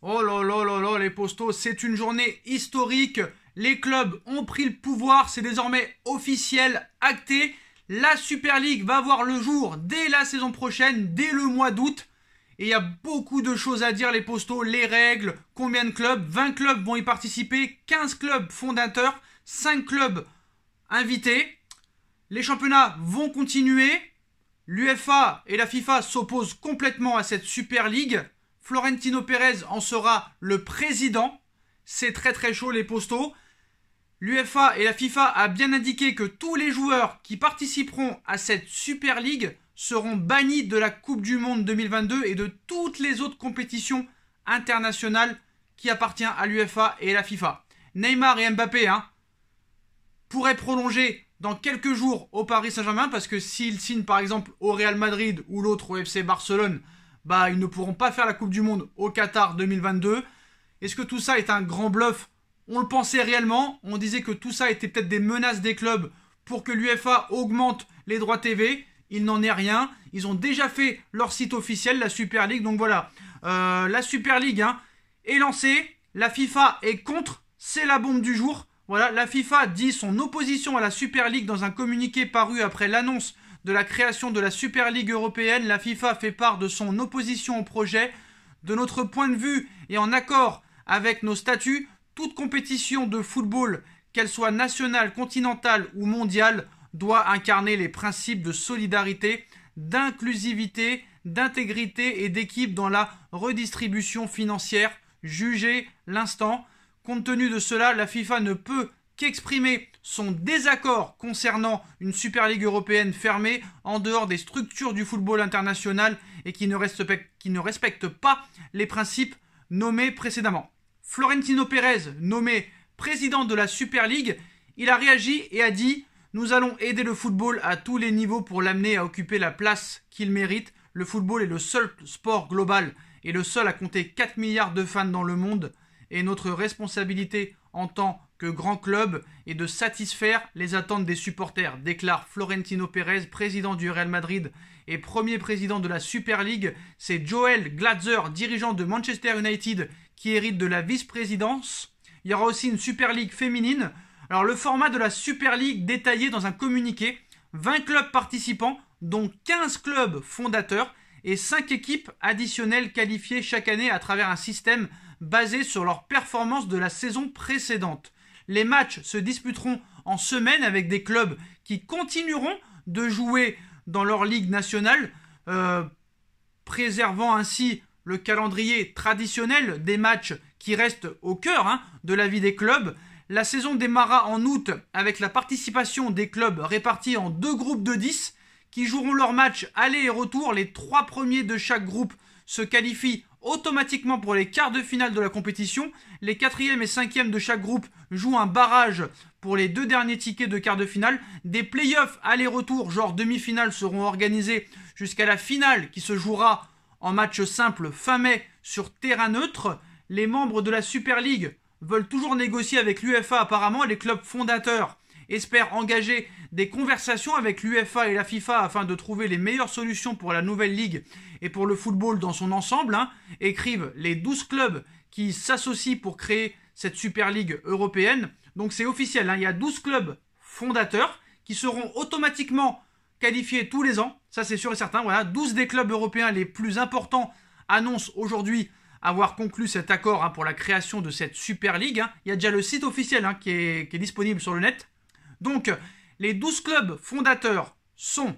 Oh là là là là, les postos, c'est une journée historique. Les clubs ont pris le pouvoir, c'est désormais officiel, acté. La Super League va voir le jour dès la saison prochaine, dès le mois d'août. Et il y a beaucoup de choses à dire, les postos, les règles, combien de clubs 20 clubs vont y participer, 15 clubs fondateurs, 5 clubs invités. Les championnats vont continuer. L'UFA et la FIFA s'opposent complètement à cette Super League. Florentino Pérez en sera le président. C'est très très chaud les postaux. L'UFA et la FIFA a bien indiqué que tous les joueurs qui participeront à cette Super League seront bannis de la Coupe du Monde 2022 et de toutes les autres compétitions internationales qui appartiennent à l'UFA et la FIFA. Neymar et Mbappé hein, pourraient prolonger dans quelques jours au Paris Saint-Germain parce que s'ils signent par exemple au Real Madrid ou l'autre au FC Barcelone, bah, ils ne pourront pas faire la Coupe du Monde au Qatar 2022. Est-ce que tout ça est un grand bluff On le pensait réellement. On disait que tout ça était peut-être des menaces des clubs pour que l'UFA augmente les droits TV. Il n'en est rien. Ils ont déjà fait leur site officiel, la Super League. Donc voilà, euh, la Super League hein, est lancée. La FIFA est contre. C'est la bombe du jour. Voilà, la FIFA dit son opposition à la Super League dans un communiqué paru après l'annonce de la création de la Super Ligue européenne, la FIFA fait part de son opposition au projet. De notre point de vue et en accord avec nos statuts, toute compétition de football, qu'elle soit nationale, continentale ou mondiale, doit incarner les principes de solidarité, d'inclusivité, d'intégrité et d'équipe dans la redistribution financière, jugez l'instant. Compte tenu de cela, la FIFA ne peut qu'exprimer son désaccord concernant une Super Ligue européenne fermée en dehors des structures du football international et qui ne respecte, qui ne pas les principes nommés précédemment. Florentino Pérez, nommé président de la Super Ligue, il a réagi et a dit Nous allons aider le football à tous les niveaux pour l'amener à occuper la place qu'il mérite. Le football est le seul sport global et le seul à compter 4 milliards de fans dans le monde. Et notre responsabilité en tant que grand club et de satisfaire les attentes des supporters, déclare Florentino Pérez, président du Real Madrid et premier président de la Super League. C'est Joel Gladzer, dirigeant de Manchester United, qui hérite de la vice-présidence. Il y aura aussi une Super League féminine. Alors le format de la Super League détaillé dans un communiqué, 20 clubs participants, dont 15 clubs fondateurs et 5 équipes additionnelles qualifiées chaque année à travers un système basé sur leur performance de la saison précédente. Les matchs se disputeront en semaine avec des clubs qui continueront de jouer dans leur ligue nationale, euh, préservant ainsi le calendrier traditionnel des matchs qui restent au cœur hein, de la vie des clubs. La saison démarra en août avec la participation des clubs répartis en deux groupes de 10 qui joueront leurs matchs aller et retour. Les trois premiers de chaque groupe se qualifient Automatiquement pour les quarts de finale de la compétition, les quatrièmes et cinquièmes de chaque groupe jouent un barrage pour les deux derniers tickets de quarts de finale. Des playoffs aller-retour, genre demi-finale, seront organisés jusqu'à la finale qui se jouera en match simple fin mai sur terrain neutre. Les membres de la Super League veulent toujours négocier avec l'UFA apparemment les clubs fondateurs espère engager des conversations avec l'UFA et la FIFA afin de trouver les meilleures solutions pour la nouvelle ligue et pour le football dans son ensemble, hein, écrivent les 12 clubs qui s'associent pour créer cette Super Ligue européenne. Donc c'est officiel, hein. il y a 12 clubs fondateurs qui seront automatiquement qualifiés tous les ans, ça c'est sûr et certain. Voilà, 12 des clubs européens les plus importants annoncent aujourd'hui avoir conclu cet accord hein, pour la création de cette Super Ligue. Il y a déjà le site officiel qui, est, disponible sur le net. Donc, les 12 clubs fondateurs sont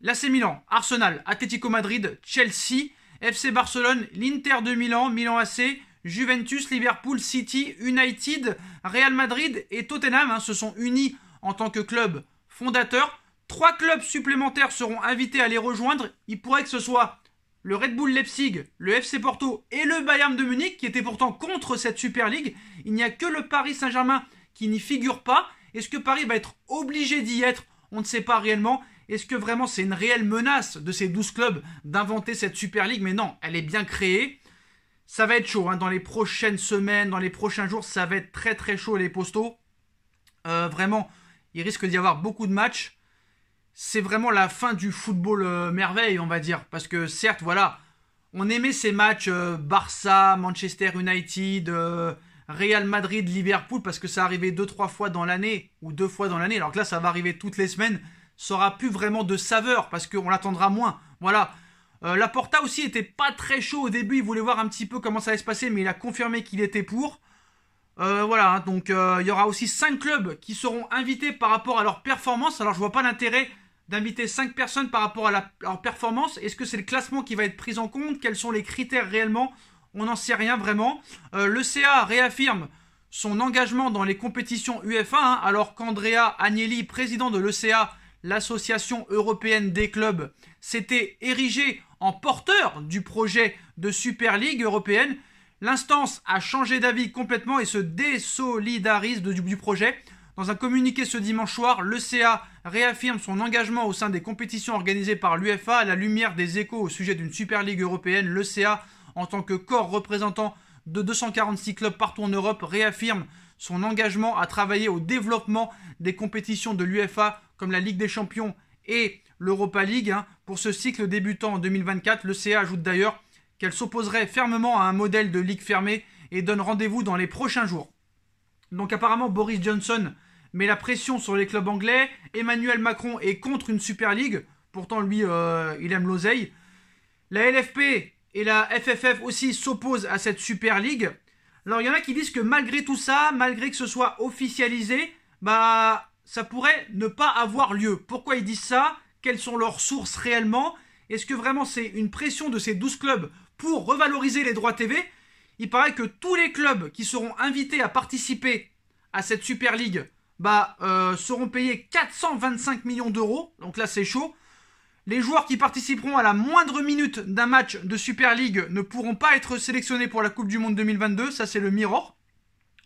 l'AC Milan, Arsenal, Atlético Madrid, Chelsea, FC Barcelone, l'Inter de Milan, Milan AC, Juventus, Liverpool, City, United, Real Madrid et Tottenham hein, se sont unis en tant que clubs fondateurs. Trois clubs supplémentaires seront invités à les rejoindre. Il pourrait que ce soit le Red Bull Leipzig, le FC Porto et le Bayern de Munich qui étaient pourtant contre cette Super League. Il n'y a que le Paris Saint-Germain qui n'y figure pas. Est-ce que Paris va être obligé d'y être On ne sait pas réellement. Est-ce que vraiment c'est une réelle menace de ces 12 clubs d'inventer cette Super League Mais non, elle est bien créée. Ça va être chaud hein. dans les prochaines semaines, dans les prochains jours, ça va être très très chaud les postaux. Euh, vraiment, il risque d'y avoir beaucoup de matchs. C'est vraiment la fin du football euh, merveille, on va dire. Parce que certes, voilà, on aimait ces matchs euh, Barça, Manchester United, Real Madrid, Liverpool, parce que ça arrivait deux, trois fois dans l'année, ou deux fois dans l'année, alors que là, ça va arriver toutes les semaines, ça aura plus vraiment de saveur, parce qu'on l'attendra moins. Voilà. Euh, la Porta aussi était pas très chaud au début, il voulait voir un petit peu comment ça allait se passer, mais il a confirmé qu'il était pour. Euh, voilà, donc euh, il y aura aussi 5 clubs qui seront invités par rapport à leur performance. Alors je vois pas l'intérêt d'inviter 5 personnes par rapport à, à leur performance. Est-ce que c'est le classement qui va être pris en compte Quels sont les critères réellement on n'en sait rien vraiment. Euh, L'ECA réaffirme son engagement dans les compétitions UEFA, hein, alors qu'Andrea Agnelli, président de l'ECA, l'association européenne des clubs, s'était érigé en porteur du projet de Super League européenne. L'instance a changé d'avis complètement et se désolidarise du, projet. Dans un communiqué ce dimanche soir, l'ECA réaffirme son engagement au sein des compétitions organisées par l'UFA à la lumière des échos au sujet d'une Super League européenne. L'ECA en tant que corps représentant de 246 clubs partout en Europe, réaffirme son engagement à travailler au développement des compétitions de l'UFA comme la Ligue des Champions et l'Europa League. Hein. Pour ce cycle débutant en 2024, le CA ajoute d'ailleurs qu'elle s'opposerait fermement à un modèle de ligue fermée et donne rendez-vous dans les prochains jours. Donc apparemment Boris Johnson met la pression sur les clubs anglais, Emmanuel Macron est contre une Super League, pourtant lui euh, il aime l'oseille. La LFP et la FFF aussi s'oppose à cette Super League. Alors il y en a qui disent que malgré tout ça, malgré que ce soit officialisé, bah ça pourrait ne pas avoir lieu. Pourquoi ils disent ça Quelles sont leurs sources réellement Est-ce que vraiment c'est une pression de ces 12 clubs pour revaloriser les droits TV Il paraît que tous les clubs qui seront invités à participer à cette Super League bah, euh, seront payés 425 millions d'euros. Donc là c'est chaud. Les joueurs qui participeront à la moindre minute d'un match de Super League ne pourront pas être sélectionnés pour la Coupe du Monde 2022, ça c'est le Mirror.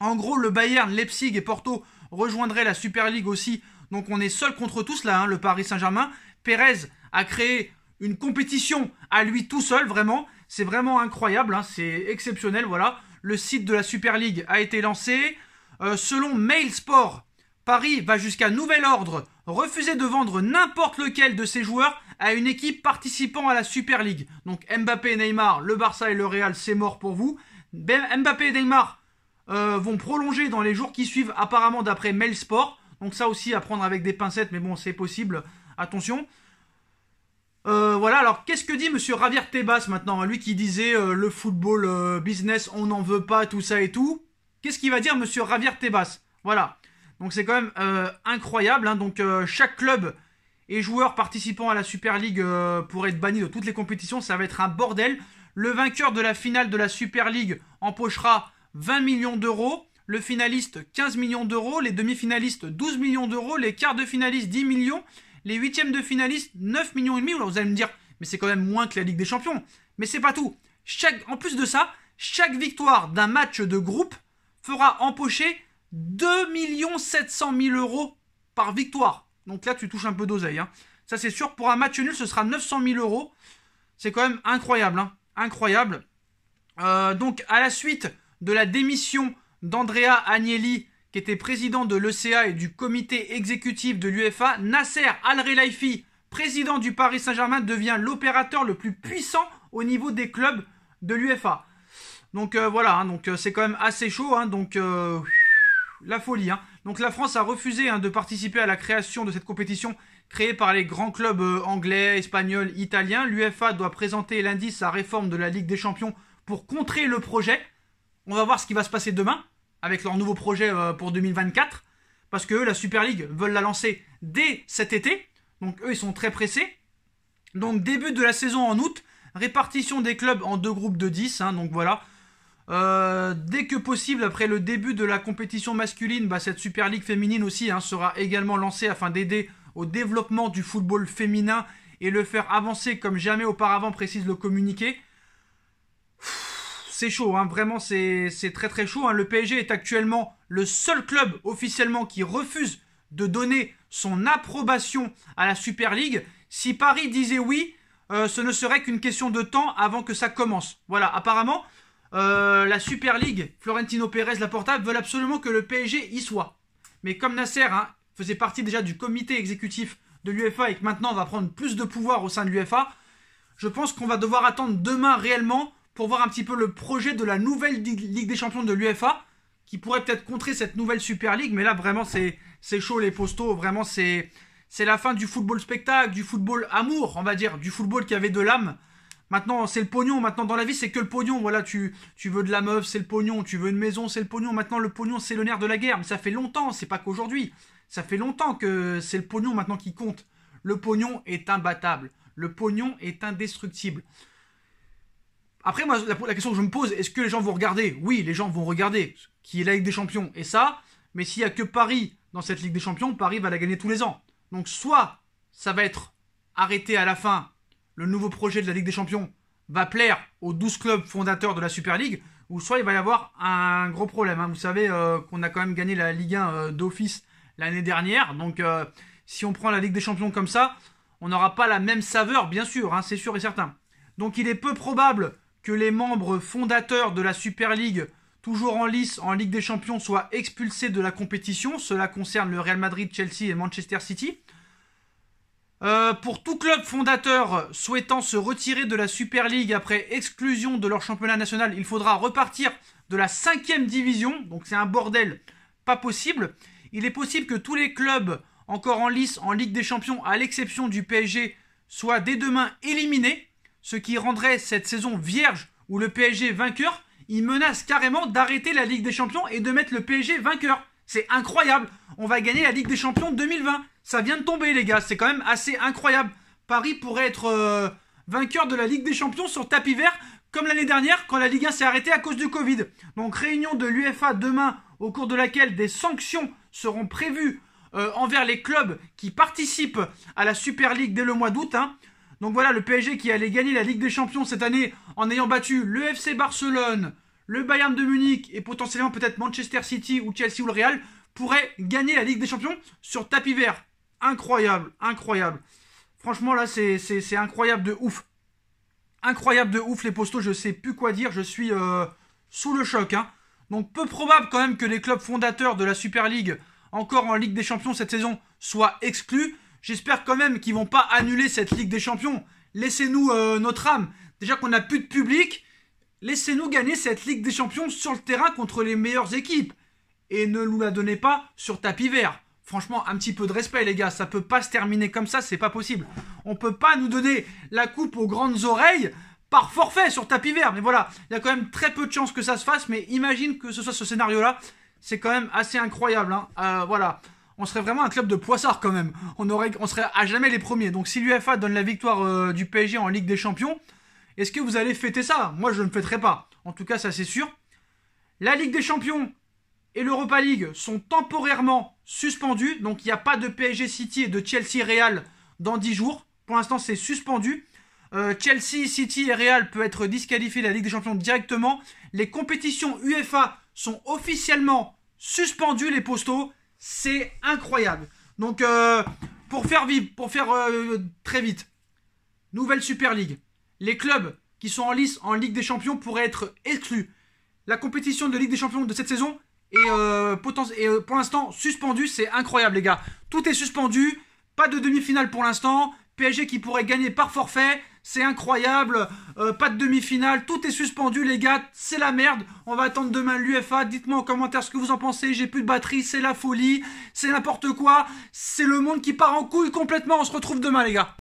En gros, le Bayern, Leipzig et Porto rejoindraient la Super League aussi, donc on est seul contre tous là, hein, le Paris Saint-Germain. Pérez a créé une compétition à lui tout seul, vraiment. C'est vraiment incroyable, hein, c'est exceptionnel, voilà. Le site de la Super League a été lancé. Euh, selon Mail Sport, Paris va jusqu'à nouvel ordre refuser de vendre n'importe lequel de ses joueurs à une équipe participant à la Super League. Donc Mbappé et Neymar, le Barça et le Real, c'est mort pour vous. Ben, Mbappé et Neymar euh, vont prolonger dans les jours qui suivent, apparemment d'après Mail Sport. Donc ça aussi à prendre avec des pincettes, mais bon, c'est possible. Attention. Euh, voilà, alors qu'est-ce que dit M. Javier Tebas maintenant hein, Lui qui disait euh, le football business, on n'en veut pas, tout ça et tout. Qu'est-ce qu'il va dire M. Javier Tebas Voilà. Donc c'est quand même incroyable. Hein. Donc chaque club et joueurs participant à la Super League euh, pourraient être bannis de toutes les compétitions. Ça va être un bordel. Le vainqueur de la finale de la Super League empochera 20 millions d'euros. Le finaliste, 15 millions d'euros. Les demi-finalistes, 12 millions d'euros. Les quarts de finaliste, 10 millions. Les huitièmes de finaliste, 9 millions et demi. vous allez me dire, mais c'est quand même moins que la Ligue des Champions. Mais c'est pas tout. en plus de ça, chaque victoire d'un match de groupe fera empocher 2 700 000 euros par victoire. Donc là, tu touches un peu d'oseille. Hein. Ça, c'est sûr. Pour un match nul, ce sera 900 000 euros. C'est quand même incroyable. Hein. Incroyable. Euh, donc, à la suite de la démission d'Andrea Agnelli, qui était président de l'ECA et du comité exécutif de l'UFA, Nasser Al-Relaifi, président du Paris Saint-Germain, devient l'opérateur le plus puissant au niveau des clubs de l'UFA. Donc euh, voilà, hein. donc euh, c'est quand même assez chaud. donc la folie. Hein. Donc la France a refusé hein, de participer à la création de cette compétition créée par les grands clubs euh, anglais, espagnols, italiens. L'UFA doit présenter lundi sa réforme de la Ligue des Champions pour contrer le projet. On va voir ce qui va se passer demain avec leur nouveau projet euh, pour 2024. Parce que eux, la Super League veulent la lancer dès cet été. Donc eux, ils sont très pressés. Donc début de la saison en août, répartition des clubs en deux groupes de 10. Hein. donc voilà, euh, dès que possible, après le début de la compétition masculine, bah, cette Super League féminine aussi hein, sera également lancée afin d'aider au développement du football féminin et le faire avancer comme jamais auparavant, précise le communiqué. C'est chaud, hein, vraiment c'est très très chaud. Hein. Le PSG est actuellement le seul club officiellement qui refuse de donner son approbation à la Super League. Si Paris disait oui, euh, ce ne serait qu'une question de temps avant que ça commence. Voilà, apparemment, euh, la Super League, Florentino Pérez, la portable, veulent absolument que le PSG y soit. Mais comme Nasser hein, faisait partie déjà du comité exécutif de l'UFA et que maintenant on va prendre plus de pouvoir au sein de l'UFA, je pense qu'on va devoir attendre demain réellement pour voir un petit peu le projet de la nouvelle Ligue des Champions de l'UFA qui pourrait peut-être contrer cette nouvelle Super League. Mais là, vraiment, c'est chaud les postaux. Vraiment, c'est la fin du football spectacle, du football amour, on va dire, du football qui avait de l'âme. Maintenant, c'est le pognon. Maintenant, dans la vie, c'est que le pognon. Voilà, tu, tu veux de la meuf, c'est le pognon. Tu veux une maison, c'est le pognon. Maintenant, le pognon, c'est le nerf de la guerre. Mais ça fait longtemps, c'est pas qu'aujourd'hui. Ça fait longtemps que c'est le pognon maintenant qui compte. Le pognon est imbattable. Le pognon est indestructible. Après, moi, la, la question que je me pose, est-ce que les gens vont regarder Oui, les gens vont regarder qui est la Ligue des Champions. Et ça, mais s'il n'y a que Paris dans cette Ligue des Champions, Paris va la gagner tous les ans. Donc soit ça va être arrêté à la fin le nouveau projet de la Ligue des Champions va plaire aux 12 clubs fondateurs de la Super League, ou soit il va y avoir un gros problème. Hein. Vous savez euh, qu'on a quand même gagné la Ligue 1 euh, d'office l'année dernière, donc euh, si on prend la Ligue des Champions comme ça, on n'aura pas la même saveur, bien sûr, hein, c'est sûr et certain. Donc il est peu probable que les membres fondateurs de la Super League, toujours en lice en Ligue des Champions, soient expulsés de la compétition. Cela concerne le Real Madrid, Chelsea et Manchester City. Euh, pour tout club fondateur souhaitant se retirer de la Super League après exclusion de leur championnat national, il faudra repartir de la 5 division, donc c'est un bordel pas possible. Il est possible que tous les clubs encore en lice en Ligue des Champions, à l'exception du PSG, soient dès demain éliminés, ce qui rendrait cette saison vierge où le PSG vainqueur. Il menace carrément d'arrêter la Ligue des Champions et de mettre le PSG vainqueur. C'est incroyable. On va gagner la Ligue des Champions 2020. Ça vient de tomber, les gars. C'est quand même assez incroyable. Paris pourrait être euh, vainqueur de la Ligue des Champions sur tapis vert, comme l'année dernière, quand la Ligue 1 s'est arrêtée à cause du Covid. Donc, réunion de l'UFA demain, au cours de laquelle des sanctions seront prévues euh, envers les clubs qui participent à la Super Ligue dès le mois d'août. Hein. Donc voilà, le PSG qui allait gagner la Ligue des Champions cette année en ayant battu le FC Barcelone, le Bayern de Munich et potentiellement peut-être Manchester City ou Chelsea ou le Real pourraient gagner la Ligue des Champions sur tapis vert. Incroyable, incroyable. Franchement, là, c'est incroyable de ouf. Incroyable de ouf, les postos, je sais plus quoi dire, je suis euh, sous le choc. Hein. Donc, peu probable quand même que les clubs fondateurs de la Super League, encore en Ligue des Champions cette saison, soient exclus. J'espère quand même qu'ils vont pas annuler cette Ligue des Champions. Laissez-nous euh, notre âme. Déjà qu'on n'a plus de public, Laissez-nous gagner cette Ligue des Champions sur le terrain contre les meilleures équipes. Et ne nous la donnez pas sur tapis vert. Franchement, un petit peu de respect, les gars. Ça peut pas se terminer comme ça, c'est pas possible. On peut pas nous donner la coupe aux grandes oreilles par forfait sur tapis vert. Mais voilà, il y a quand même très peu de chances que ça se fasse. Mais imagine que ce soit ce scénario-là. C'est quand même assez incroyable. Hein. Euh, voilà. On serait vraiment un club de poissards quand même. On, aurait, on serait à jamais les premiers. Donc si l'UFA donne la victoire euh, du PSG en Ligue des Champions, est-ce que vous allez fêter ça Moi, je ne fêterai pas. En tout cas, ça c'est sûr. La Ligue des Champions et l'Europa League sont temporairement suspendues, Donc, il n'y a pas de PSG City et de Chelsea Real dans 10 jours. Pour l'instant, c'est suspendu. Euh, Chelsea, City et Real peuvent être disqualifiés de la Ligue des Champions directement. Les compétitions UEFA sont officiellement suspendues, les postaux. C'est incroyable. Donc, euh, pour faire, vivre, pour faire euh, très vite, nouvelle Super League les clubs qui sont en lice en Ligue des Champions pourraient être exclus. La compétition de Ligue des Champions de cette saison est, euh, euh, pour l'instant suspendue. C'est incroyable, les gars. Tout est suspendu. Pas de demi-finale pour l'instant. PSG qui pourrait gagner par forfait. C'est incroyable. Euh, pas de demi-finale. Tout est suspendu, les gars. C'est la merde. On va attendre demain l'UFA. Dites-moi en commentaire ce que vous en pensez. J'ai plus de batterie. C'est la folie. C'est n'importe quoi. C'est le monde qui part en couille complètement. On se retrouve demain, les gars.